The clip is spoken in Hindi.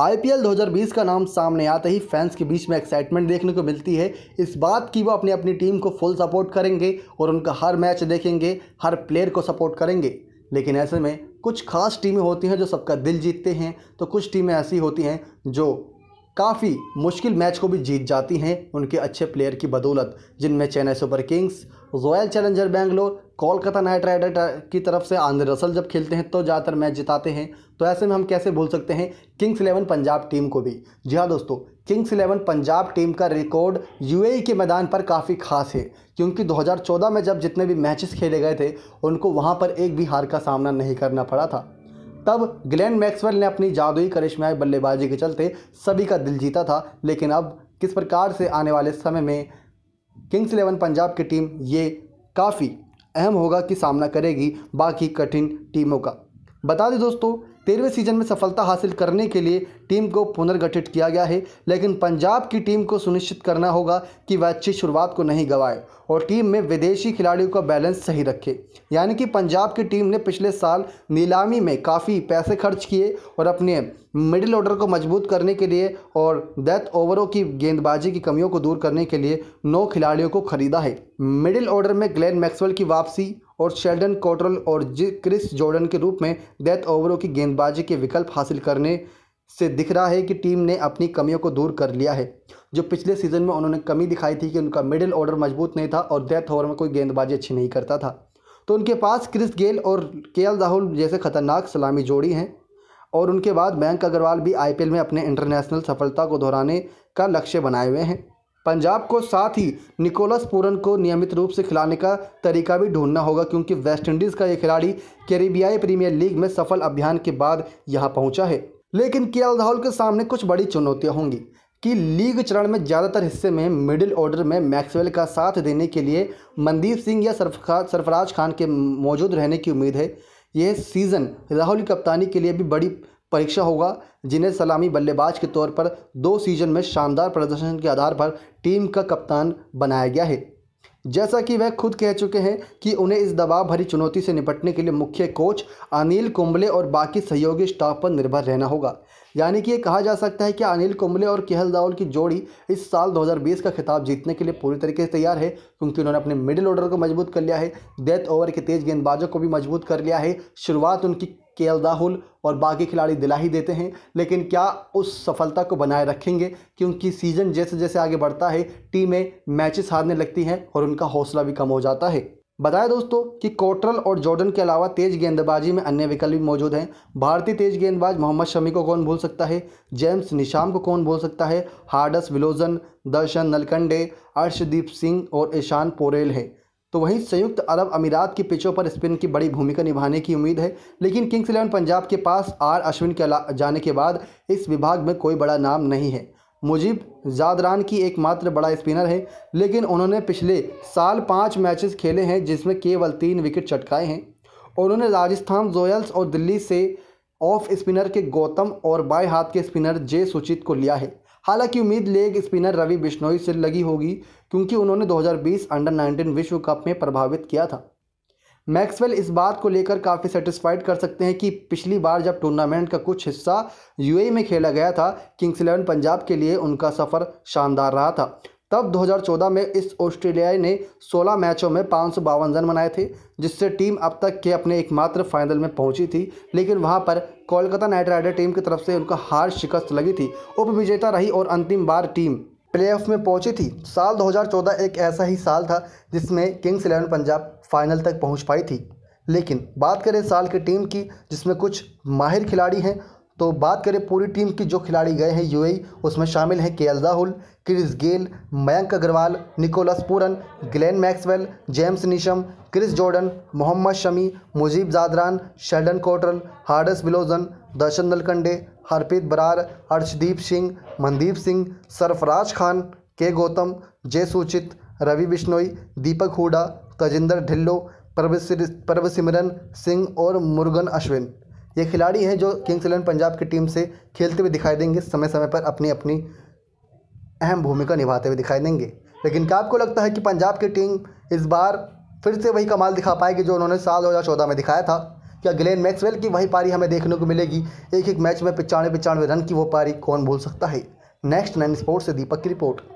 आईपीएल 2020 का नाम सामने आते ही फैंस के बीच में एक्साइटमेंट देखने को मिलती है इस बात की वो अपनी अपनी टीम को फुल सपोर्ट करेंगे और उनका हर मैच देखेंगे हर प्लेयर को सपोर्ट करेंगे लेकिन ऐसे में कुछ खास टीमें होती हैं जो सबका दिल जीतते हैं तो कुछ टीमें ऐसी होती हैं जो काफ़ी मुश्किल मैच को भी जीत जाती हैं उनके अच्छे प्लेयर की बदौलत जिनमें Chennai Super Kings Royal Challenger Bangalore Kolkata Knight Rider की तरफ से आंध्र रसल जब खेलते हैं तो ज़्यादातर मैच जिताते हैं तो ऐसे में हम कैसे भूल सकते हैं किंग्स इलेवन पंजाब टीम को भी जी हाँ दोस्तों किंग्स इलेवन पंजाब टीम का रिकॉर्ड यू के मैदान पर काफ़ी खास है क्योंकि 2014 में जब जितने भी मैचेस खेले गए थे उनको वहाँ पर एक भी हार का सामना नहीं करना पड़ा था तब ग्लेन मैक्सवेल ने अपनी जादुई करिश्माई बल्लेबाजी के चलते सभी का दिल जीता था लेकिन अब किस प्रकार से आने वाले समय में किंग्स इलेवन पंजाब की टीम ये काफ़ी अहम होगा कि सामना करेगी बाकी कठिन टीमों का बता दें दोस्तों तेरहवें सीजन में सफलता हासिल करने के लिए टीम को पुनर्गठित किया गया है लेकिन पंजाब की टीम को सुनिश्चित करना होगा कि वह अच्छी शुरुआत को नहीं गवाए और टीम में विदेशी खिलाड़ियों का बैलेंस सही रखे यानी कि पंजाब की टीम ने पिछले साल नीलामी में काफ़ी पैसे खर्च किए और अपने मिडिल ऑर्डर को मजबूत करने के लिए और डेथ ओवरों की गेंदबाजी की कमियों को दूर करने के लिए नौ खिलाड़ियों को खरीदा है मिडिल ऑर्डर में ग्लेन मैक्सवेल की वापसी और शेल्डन कॉटरल और क्रिस जॉर्डन के रूप में डेथ ओवरों की गेंदबाजी के विकल्प हासिल करने से दिख रहा है कि टीम ने अपनी कमियों को दूर कर लिया है जो पिछले सीजन में उन्होंने कमी दिखाई थी कि उनका मिडिल ऑर्डर मजबूत नहीं था और डेथ ओवर में कोई गेंदबाजी अच्छी नहीं करता था तो उनके पास क्रिस गेल और के राहुल जैसे खतरनाक सलामी जोड़ी हैं और उनके बाद मयंक अग्रवाल भी आईपीएल में अपने इंटरनेशनल सफलता को दोहराने का लक्ष्य बनाए हुए हैं पंजाब को साथ ही निकोलस पूरन को नियमित रूप से खिलाने का तरीका भी ढूंढना होगा क्योंकि वेस्टइंडीज़ का ये खिलाड़ी कैरेबियाई प्रीमियर लीग में सफल अभियान के बाद यहाँ पहुँचा है लेकिन के राहुल के सामने कुछ बड़ी चुनौतियाँ होंगी कि लीग चरण में ज़्यादातर हिस्से में मिडिल ऑर्डर में मैक्सवेल का साथ देने के लिए मनदीप सिंह या सरफराज खान के मौजूद रहने की उम्मीद है यह सीज़न राहुल की कप्तानी के लिए भी बड़ी परीक्षा होगा जिन्हें सलामी बल्लेबाज के तौर पर दो सीजन में शानदार प्रदर्शन के आधार पर टीम का कप्तान बनाया गया है जैसा कि वह खुद कह चुके हैं कि उन्हें इस दबाव भरी चुनौती से निपटने के लिए मुख्य कोच अनिल कुंबले और बाकी सहयोगी स्टाफ पर निर्भर रहना होगा यानी कि यह कहा जा सकता है कि अनिल कुंबले और केहल दाउल की जोड़ी इस साल 2020 का खिताब जीतने के लिए पूरी तरीके से तैयार है क्योंकि उन्होंने अपने मिडिल ऑर्डर को मजबूत कर लिया है डेथ ओवर के तेज गेंदबाजों को भी मजबूत कर लिया है शुरुआत उनकी के एल राहुल और बाकी खिलाड़ी दिला ही देते हैं लेकिन क्या उस सफलता को बनाए रखेंगे क्योंकि सीज़न जैसे जैसे आगे बढ़ता है टीमें मैचेस हारने लगती हैं और उनका हौसला भी कम हो जाता है बताया दोस्तों कि कोटरल और जॉर्डन के अलावा तेज गेंदबाजी में अन्य विकल्प भी मौजूद हैं भारतीय तेज गेंदबाज मोहम्मद शमी को कौन भूल सकता है जेम्स निशाम को कौन भूल सकता है हार्डस विलोजन दर्शन नलकंडे अर्शदीप सिंह और ईशान पोरेल हैं तो वहीं संयुक्त अरब अमीरात की पिचों पर स्पिन की बड़ी भूमिका निभाने की उम्मीद है लेकिन किंग्स इलेवन पंजाब के पास आर अश्विन के जाने के बाद इस विभाग में कोई बड़ा नाम नहीं है मुजीब जादरान की एकमात्र बड़ा स्पिनर है लेकिन उन्होंने पिछले साल पाँच मैचेस खेले हैं जिसमें केवल तीन विकेट चटकाए हैं उन्होंने राजस्थान रॉयल्स और दिल्ली से ऑफ स्पिनर के गौतम और बाएं हाथ के स्पिनर जे सुचित को लिया है हालांकि उम्मीद लेग स्पिनर रवि बिश्नोई से लगी होगी क्योंकि उन्होंने 2020 अंडर 19 विश्व कप में प्रभावित किया था मैक्सवेल इस बात को लेकर काफ़ी सेटिस्फाइड कर सकते हैं कि पिछली बार जब टूर्नामेंट का कुछ हिस्सा यूएई में खेला गया था किंग्स इलेवन पंजाब के लिए उनका सफ़र शानदार रहा था तब 2014 में इस ऑस्ट्रेलियाई ने 16 मैचों में पाँच रन बनाए थे जिससे टीम अब तक के अपने एकमात्र फाइनल में पहुंची थी लेकिन वहां पर कोलकाता नाइट राइडर टीम की तरफ से उनका हार शिकस्त लगी थी उपविजेता रही और अंतिम बार टीम प्लेऑफ में पहुंची थी साल 2014 एक ऐसा ही साल था जिसमें किंग्स इलेवन पंजाब फाइनल तक पहुँच पाई थी लेकिन बात करें साल की टीम की जिसमें कुछ माहिर खिलाड़ी हैं तो बात करें पूरी टीम की जो खिलाड़ी गए हैं यूएई उसमें शामिल हैं K L Rahul Chris Gayle Mayank Agarwal Nicholas Pooran Glenn Maxwell James Neesham Chris Jordan Mohammed Shami Mujeeb Zadran Sheldon Cottrell Hardus Viljoen Darshan Nalkande Harpreet Brar Arshdeep Singh Mandeep Singh Sarfaraz Khan K Gowtham जय सूचित रवि बिश्नोई दीपक हुडा तजिंदर ढिल्लो परव सिमरन सिंह और मुर्गन अश्विन ये खिलाड़ी हैं जो किंग्स इलेवन पंजाब की टीम से खेलते हुए दिखाई देंगे समय समय पर अपनी अपनी अहम भूमिका निभाते हुए दिखाई देंगे लेकिन क्या आपको लगता है कि पंजाब की टीम इस बार फिर से वही कमाल दिखा पाएगी जो उन्होंने साल दो हज़ार चौदह में दिखाया था क्या ग्लेन मैक्सवेल की वही पारी हमें देखने को मिलेगी एक एक मैच में पिचानवे पिचानवे रन की वो पारी कौन भूल सकता है नेक्स्ट नाइन स्पोर्ट्स से दीपक की रिपोर्ट